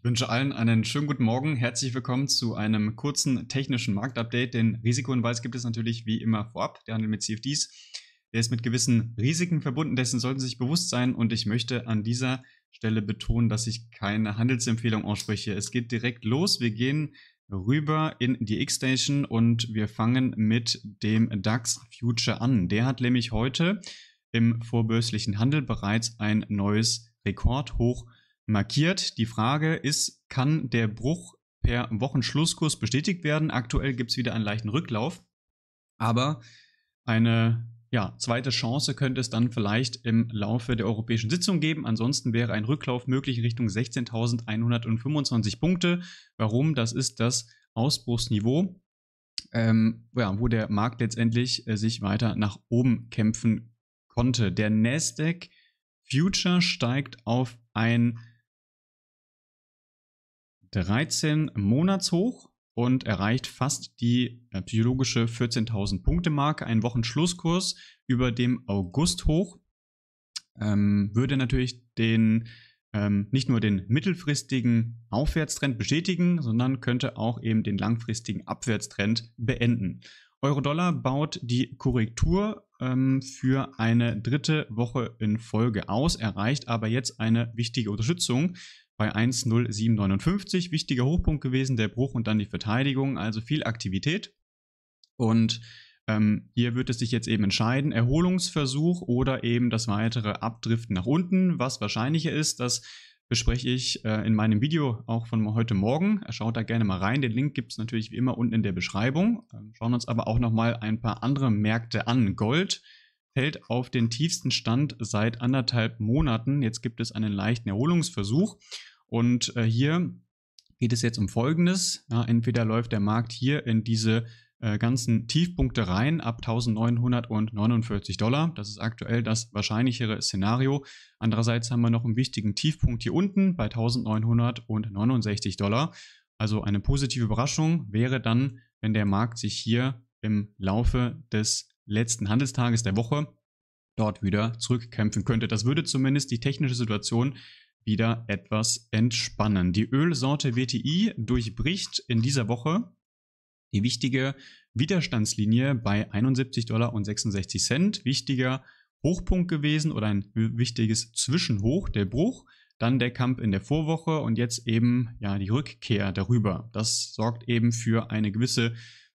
Ich wünsche allen einen schönen guten Morgen. Herzlich willkommen zu einem kurzen technischen Marktupdate. Den Risikohinweis gibt es natürlich wie immer vorab. Der Handel mit CFDs, der ist mit gewissen Risiken verbunden. Dessen sollten Sie sich bewusst sein. Und ich möchte an dieser Stelle betonen, dass ich keine Handelsempfehlung ausspreche. Es geht direkt los. Wir gehen rüber in die X-Station und wir fangen mit dem DAX Future an. Der hat nämlich heute im vorbörslichen Handel bereits ein neues Rekordhoch markiert. Die Frage ist, kann der Bruch per Wochenschlusskurs bestätigt werden? Aktuell gibt es wieder einen leichten Rücklauf, aber eine ja, zweite Chance könnte es dann vielleicht im Laufe der europäischen Sitzung geben. Ansonsten wäre ein Rücklauf möglich in Richtung 16.125 Punkte. Warum? Das ist das Ausbruchsniveau, ähm, ja, wo der Markt letztendlich äh, sich weiter nach oben kämpfen konnte. Der Nasdaq Future steigt auf ein 13 Monatshoch und erreicht fast die äh, psychologische 14.000 Punkte Marke. Ein Wochenschlusskurs über dem Augusthoch ähm, würde natürlich den ähm, nicht nur den mittelfristigen Aufwärtstrend bestätigen, sondern könnte auch eben den langfristigen Abwärtstrend beenden. Euro-Dollar baut die Korrektur ähm, für eine dritte Woche in Folge aus, erreicht aber jetzt eine wichtige Unterstützung bei 1,0759. Wichtiger Hochpunkt gewesen, der Bruch und dann die Verteidigung, also viel Aktivität. Und ähm, hier wird es sich jetzt eben entscheiden, Erholungsversuch oder eben das weitere Abdriften nach unten. Was wahrscheinlicher ist, das bespreche ich äh, in meinem Video auch von heute Morgen. Schaut da gerne mal rein. Den Link gibt es natürlich wie immer unten in der Beschreibung. Ähm, schauen uns aber auch nochmal ein paar andere Märkte an. Gold fällt auf den tiefsten Stand seit anderthalb Monaten. Jetzt gibt es einen leichten Erholungsversuch. Und äh, hier geht es jetzt um Folgendes. Ja, entweder läuft der Markt hier in diese äh, ganzen Tiefpunkte rein ab 1949 Dollar. Das ist aktuell das wahrscheinlichere Szenario. Andererseits haben wir noch einen wichtigen Tiefpunkt hier unten bei 1969 Dollar. Also eine positive Überraschung wäre dann, wenn der Markt sich hier im Laufe des letzten Handelstages der Woche dort wieder zurückkämpfen könnte. Das würde zumindest die technische Situation wieder etwas entspannen. Die Ölsorte WTI durchbricht in dieser Woche die wichtige Widerstandslinie bei 71 Dollar und 66 Cent. Wichtiger Hochpunkt gewesen oder ein wichtiges Zwischenhoch, der Bruch. Dann der Kampf in der Vorwoche und jetzt eben ja die Rückkehr darüber. Das sorgt eben für eine gewisse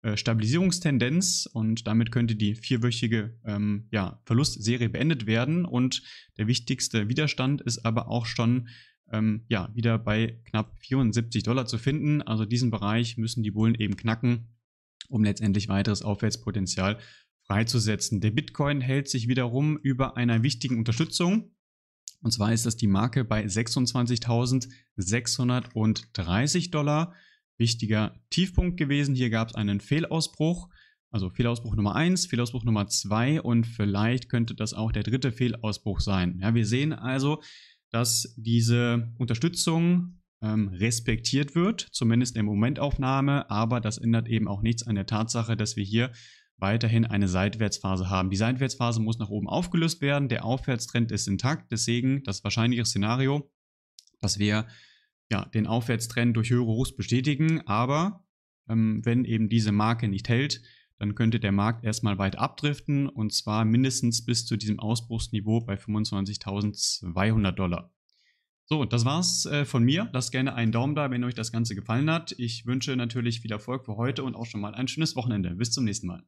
äh, Stabilisierungstendenz und damit könnte die vierwöchige ähm, ja, Verlustserie beendet werden. Und der wichtigste Widerstand ist aber auch schon ähm, ja, wieder bei knapp 74 Dollar zu finden. Also diesen Bereich müssen die Bullen eben knacken, um letztendlich weiteres Aufwärtspotenzial freizusetzen. Der Bitcoin hält sich wiederum über einer wichtigen Unterstützung. Und zwar ist das die Marke bei 26.630 Dollar wichtiger Tiefpunkt gewesen. Hier gab es einen Fehlausbruch, also Fehlausbruch Nummer 1, Fehlausbruch Nummer 2 und vielleicht könnte das auch der dritte Fehlausbruch sein. Ja, wir sehen also, dass diese Unterstützung ähm, respektiert wird, zumindest in der Momentaufnahme, aber das ändert eben auch nichts an der Tatsache, dass wir hier weiterhin eine Seitwärtsphase haben. Die Seitwärtsphase muss nach oben aufgelöst werden, der Aufwärtstrend ist intakt, deswegen das wahrscheinlichere Szenario, dass wir ja, den Aufwärtstrend durch höhere Hochs bestätigen, aber ähm, wenn eben diese Marke nicht hält, dann könnte der Markt erstmal weit abdriften und zwar mindestens bis zu diesem Ausbruchsniveau bei 25.200 Dollar. So, das war's äh, von mir. Lasst gerne einen Daumen da, wenn euch das Ganze gefallen hat. Ich wünsche natürlich viel Erfolg für heute und auch schon mal ein schönes Wochenende. Bis zum nächsten Mal.